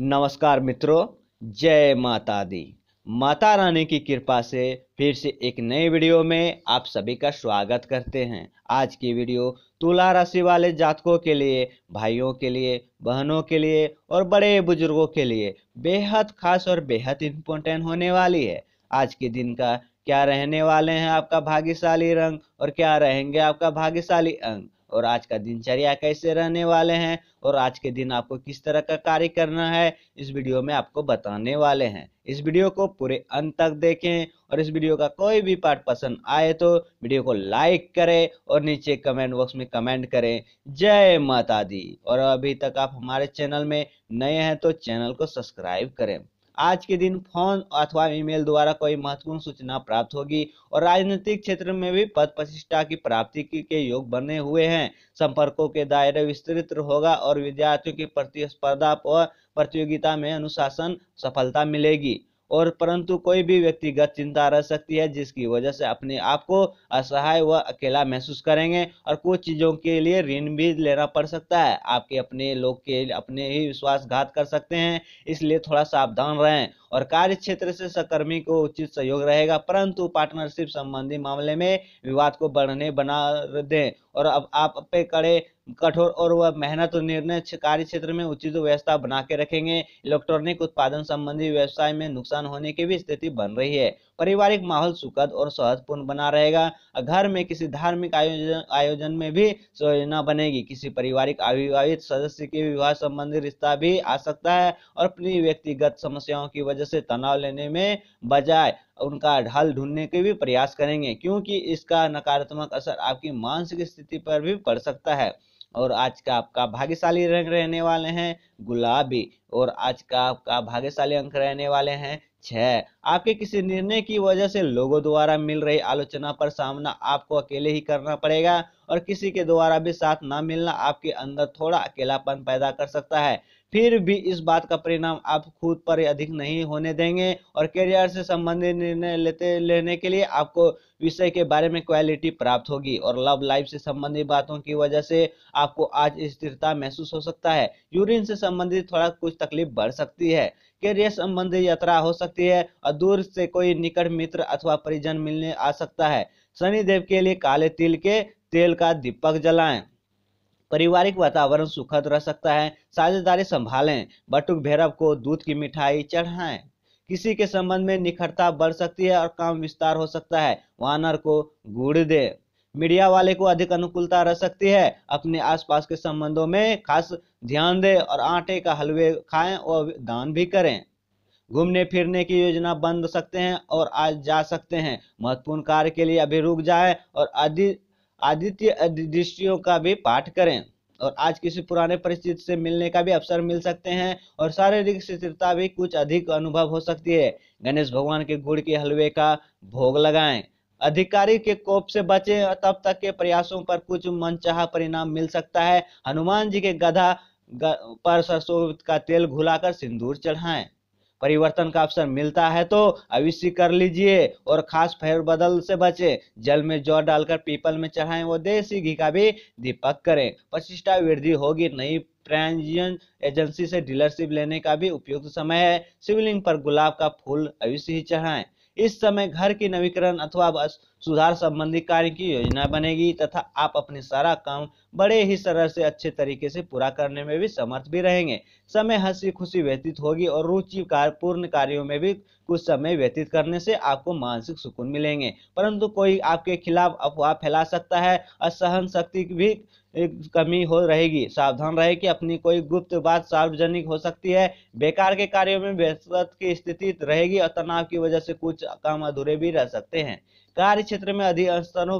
नमस्कार मित्रों जय माता दी माता रानी की कृपा से फिर से एक नए वीडियो में आप सभी का स्वागत करते हैं आज की वीडियो तुला राशि वाले जातकों के लिए भाइयों के लिए बहनों के लिए और बड़े बुजुर्गों के लिए बेहद खास और बेहद इम्पोर्टेंट होने वाली है आज के दिन का क्या रहने वाले हैं आपका भाग्यशाली रंग और क्या रहेंगे आपका भाग्यशाली अंग और आज का दिनचर्या कैसे रहने वाले हैं और आज के दिन आपको किस तरह का कार्य करना है इस वीडियो में आपको बताने वाले हैं इस वीडियो को पूरे अंत तक देखें और इस वीडियो का कोई भी पार्ट पसंद आए तो वीडियो को लाइक करें और नीचे कमेंट बॉक्स में कमेंट करें जय माता दी और अभी तक आप हमारे चैनल में नए हैं तो चैनल को सब्सक्राइब करें आज के दिन फोन अथवा ईमेल द्वारा कोई महत्वपूर्ण सूचना प्राप्त होगी और राजनीतिक क्षेत्र में भी पद प्रतिष्ठा की प्राप्ति के योग बने हुए हैं संपर्कों के दायरे विस्तृत होगा और विद्यार्थियों की प्रतिस्पर्धा प्रतियोगिता में अनुशासन सफलता मिलेगी और परंतु कोई भी व्यक्तिगत चिंता रह सकती है जिसकी वजह से अपने आप को असहाय व अकेला महसूस करेंगे और कुछ चीज़ों के लिए ऋण भी लेना पड़ सकता है आपके अपने लोग के अपने ही विश्वासघात कर सकते हैं इसलिए थोड़ा सावधान रहें और कार्य क्षेत्र से सहकर्मी को उचित सहयोग रहेगा परंतु पार्टनरशिप संबंधी मामले में विवाद को बढ़ने बना दें और अब आप पे कड़े कठोर और वह मेहनत और निर्णय कार्य क्षेत्र में उचित व्यवस्था बना के रखेंगे इलेक्ट्रॉनिक उत्पादन संबंधी व्यवसाय में नुकसान होने की भी स्थिति बन रही है पारिवारिक माहौल सुखद और सहजपूर्ण बना रहेगा घर में किसी धार्मिक आयोजन आयोजन में भी योजना बनेगी किसी पारिवारिक अविवाहित सदस्य के विवाह संबंधी रिश्ता भी आ सकता है और अपनी व्यक्तिगत समस्याओं की वजह से तनाव लेने में बजाय उनका ढल ढूंढने के भी प्रयास करेंगे क्योंकि इसका नकारात्मक असर आपकी मानसिक स्थिति पर भी पड़ सकता है और आज का आपका भाग्यशाली रंग रहने वाले हैं गुलाबी और आज का आपका भाग्यशाली अंक रहने वाले हैं छ आपके किसी निर्णय की वजह से लोगों द्वारा मिल रही आलोचना पर सामना आपको अकेले ही करना पड़ेगा और किसी के द्वारा भी साथ ना मिलना आपके अंदर थोड़ा अकेलापन पैदा कर सकता है फिर भी इस बात का परिणाम आप खुद पर अधिक नहीं होने देंगे और करियर से संबंधित निर्णय लेते लेने के लिए आपको विषय के बारे में क्वालिटी प्राप्त होगी और लव लाइफ से संबंधित बातों की वजह से आपको आज स्थिरता महसूस हो सकता है यूरिन से संबंधित थोड़ा कुछ तकलीफ बढ़ सकती है करियर संबंधी यात्रा हो सकती है और दूर से कोई निकट मित्र अथवा परिजन मिलने आ सकता है शनिदेव के लिए काले तिल के तेल का दीपक जलाएं पारिवारिक वातावरण सुखद रह सकता है साझेदारी संभालें बटुक भैरव को दूध की मिठाई चढ़ाएं किसी के संबंध में निखरता बढ़ सकती है और काम विस्तार हो सकता है वानर को गुड़ दे मीडिया वाले को अधिक अनुकूलता रह सकती है अपने आसपास के संबंधों में खास ध्यान दें और आटे का हलवे खाएं और दान भी करें घूमने फिरने की योजना बन सकते हैं और आज जा सकते हैं महत्वपूर्ण कार्य के लिए अभी रुक जाए और अधिक आदित्य दृष्टियों का भी पाठ करें और आज किसी पुराने परिस्थिति से मिलने का भी अवसर मिल सकते हैं और शारीरिक स्थिरता भी कुछ अधिक अनुभव हो सकती है गणेश भगवान के गुड़ के हलवे का भोग लगाएं अधिकारी के कोप से बचें तब तक के प्रयासों पर कुछ मनचाहा परिणाम मिल सकता है हनुमान जी के गधा पर सरसों का तेल घुलाकर सिंदूर चढ़ाएं परिवर्तन का अवसर मिलता है तो अवश्य कर लीजिए और खास फेरबदल से बचे जल में जौ डालकर पीपल में चढ़ाएं और देसी घी का भी दीपक करें प्रतिष्ठा वृद्धि होगी नई ट्रांजियन एजेंसी से डीलरशिप लेने का भी उपयुक्त समय है शिवलिंग पर गुलाब का फूल अवश्य ही चढ़ाएं इस समय घर की नवीकरण अथवा सुधार संबंधी कार्य की योजना बनेगी तथा आप अपने सारा काम बड़े ही सरल से अच्छे तरीके से पूरा करने में भी समर्थ भी रहेंगे समय हंसी खुशी व्यतीत होगी और रुचि कार्य पूर्ण कार्यों में भी कुछ समय व्यतीत करने से आपको मानसिक सुकून मिलेंगे परंतु कोई आपके खिलाफ अफवाह फैला सकता है और सहन शक्ति भी कमी हो रहेगी सावधान रहे कि अपनी कोई गुप्त बात सार्वजनिक हो सकती है बेकार के कार्यों में व्यस्त की स्थिति रहेगी और तनाव की वजह से कुछ काम अधूरे भी रह सकते हैं कार्य क्षेत्र में अधिक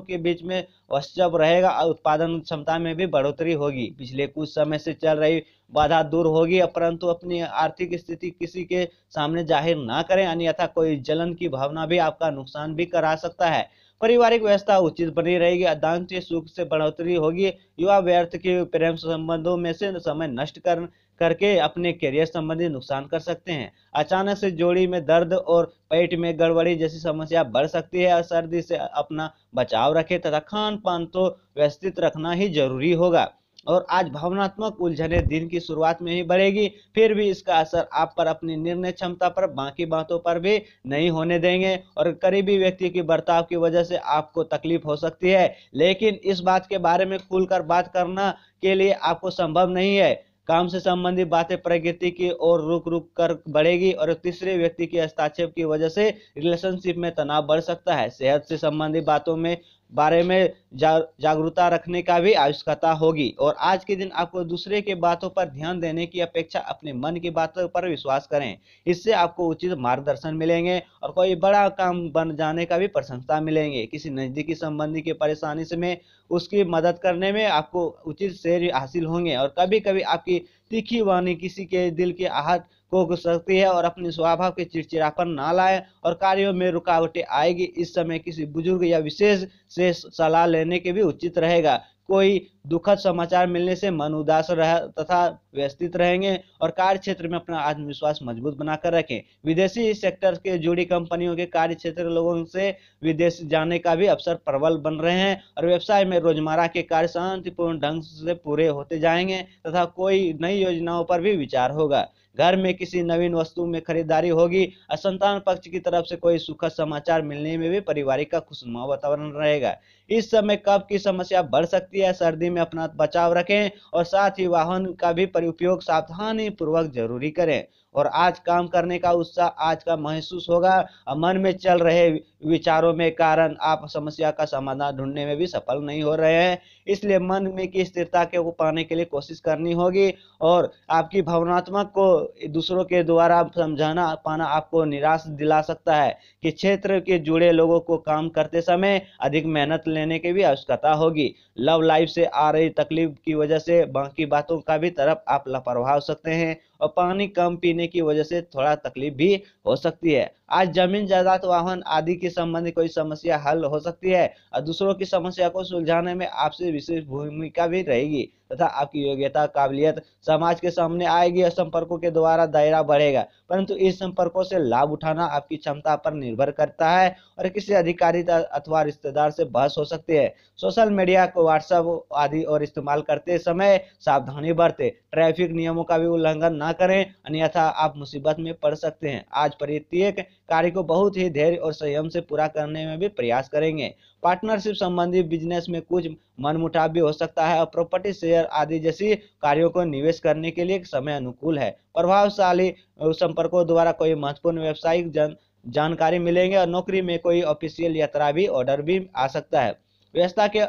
के बीच में वस्तव रहेगा और उत्पादन क्षमता में भी बढ़ोतरी होगी पिछले कुछ समय से चल रही बाधा दूर होगी परंतु अपनी आर्थिक स्थिति किसी के सामने जाहिर ना करें अन्यथा कोई जलन की भावना भी आपका नुकसान भी करा सकता है पारिवारिक व्यवस्था उचित बनी रहेगी दांत सुख से बढ़ोतरी होगी युवा व्यर्थ के प्रेम संबंधों में से समय नष्ट कर करके अपने करियर संबंधी नुकसान कर सकते हैं अचानक से जोड़ी में दर्द और पेट में गड़बड़ी जैसी समस्या बढ़ सकती है और सर्दी से अपना बचाव रखें तथा खान पान तो व्यवस्थित रखना ही जरूरी होगा और आज भावनात्मक उलझने दिन की शुरुआत में ही बढ़ेगी फिर भी इसका असर आप पर अपनी निर्णय क्षमता पर बाकी बातों पर भी नहीं होने देंगे और करीबी व्यक्ति की बर्ताव की वजह से आपको तकलीफ हो सकती है लेकिन इस बात के बारे में खुलकर बात करना के लिए आपको संभव नहीं है काम से संबंधित बातें प्रगति की ओर रुक रुक कर बढ़ेगी और तीसरे व्यक्ति के हस्ताक्षेप की वजह से रिलेशनशिप में तनाव बढ़ सकता है सेहत से संबंधित बातों में बारे में जा, जागरूकता रखने का भी आवश्यकता होगी और आज के दिन आपको दूसरे के बातों पर ध्यान देने की अपेक्षा अपने मन की बातों पर विश्वास करें इससे आपको उचित मार्गदर्शन मिलेंगे और कोई बड़ा काम बन जाने का भी प्रशंसा मिलेंगे किसी नज़दीकी संबंधी की परेशानी से में उसकी मदद करने में आपको उचित श्रेय हासिल होंगे और कभी कभी आपकी तीखी वाणी किसी के दिल की आहत को घुस सकती है और अपने स्वभाव के चिड़चिड़ापन ना लाए और कार्यों में रुकावटें आएगी इस समय किसी बुजुर्ग या विशेष से सलाह लेने के भी उचित रहेगा कोई दुखद समाचार मिलने से मन उदास रह तथा व्यस्तित रहेंगे और कार्य क्षेत्र में अपना आत्मविश्वास मजबूत बनाकर रखें विदेशी सेक्टर के जुड़ी कंपनियों के कार्य क्षेत्र लोगों से विदेश जाने का भी अवसर प्रबल बन रहे हैं और व्यवसाय में रोजमर्रा के कार्य शांतिपूर्ण ढंग से पूरे होते जाएंगे तथा कोई नई योजनाओं पर भी विचार होगा घर में किसी नवीन वस्तु में खरीदारी होगी और संतान पक्ष की तरफ से कोई सुखद समाचार मिलने में भी परिवारिक का खुशनुमा वातावरण रहेगा इस समय कब की समस्या बढ़ सकती है सर्दी में में अपना बचाव रखें और साथ ही वाहन का भी उपयोग सावधानी पूर्वक जरूरी करें और आज काम करने का उत्साह आज का महसूस होगा और मन में चल रहे विचारों में कारण आप समस्या का समाधान ढूंढने में भी सफल नहीं हो रहे हैं इसलिए मन में की स्थिरता के को पाने के लिए कोशिश करनी होगी और आपकी भावनात्मक को दूसरों के द्वारा समझाना पाना आपको निराश दिला सकता है कि क्षेत्र के जुड़े लोगों को काम करते समय अधिक मेहनत लेने की भी आवश्यकता होगी लव लाइफ से आ रही तकलीफ की वजह से बाकी बातों का भी तरफ आप लापरवाह हो सकते हैं और पानी कम पीने की वजह से थोड़ा तकलीफ भी हो सकती है आज जमीन जायदाद वाहन आदि के संबंधी कोई समस्या हल हो सकती है और दूसरों की समस्या को सुलझाने में आपसे विशेष भूमिका भी रहेगी तथा आपकी योग्यता काबिलियत समाज के सामने आएगी और संपर्कों के द्वारा दायरा बढ़ेगा परंतु इस संपर्कों से लाभ उठाना आपकी क्षमता पर निर्भर करता है और किसी अधिकारी अथवा रिश्तेदार से बहस हो सकती है सोशल मीडिया को व्हाट्सएप आदि और इस्तेमाल करते समय सावधानी बरते ट्रैफिक नियमों का भी उल्लंघन न करें अन्यथा आप मुसीबत में पड़ सकते हैं आज प्रत्येक कार्य को बहुत ही धैर्य और संयम से पूरा करने में भी प्रयास करेंगे पार्टनरशिप संबंधी बिजनेस में कुछ मनमुटाव भी हो सकता है और प्रॉपर्टी शेयर आदि जैसी कार्यों को निवेश करने के लिए समय अनुकूल है प्रभावशाली संपर्कों द्वारा कोई महत्वपूर्ण व्यवसायिक जन जानकारी मिलेंगे और नौकरी में कोई ऑफिशियल यात्रा भी ऑर्डर भी आ सकता है व्यस्तता के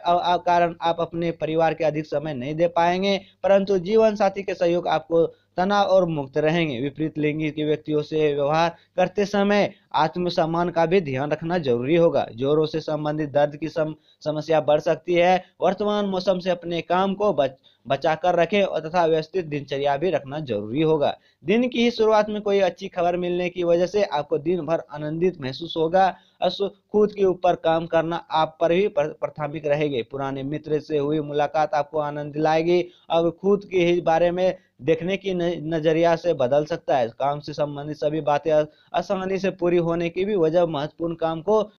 कारण आप अपने परिवार के अधिक समय नहीं दे पाएंगे परंतु जीवन साथी के सहयोग आपको तनाव और मुक्त रहेंगे विपरीत लिंगी के व्यक्तियों से व्यवहार करते समय आत्मसम्मान का भी ध्यान रखना जरूरी होगा जोरों से संबंधित दर्द की सम, समस्या बढ़ सकती है वर्तमान मौसम से अपने काम को बच बचा कर रखें और तथा व्यवस्थित दिनचर्या भी रखना जरूरी होगा दिन की ही शुरुआत में कोई अच्छी खबर मिलने की वजह से आपको दिन भर आनंदित महसूस होगा और खुद के ऊपर काम करना आप पर भी प्राथमिक रहेगी पुराने मित्र से हुई मुलाकात आपको आनंद दिलाएगी और खुद के ही बारे में देखने की नजरिया से बदल सकता है काम से संबंधित सभी बातें आसानी से पूरी होने की भी वजह महत्वपूर्ण काम को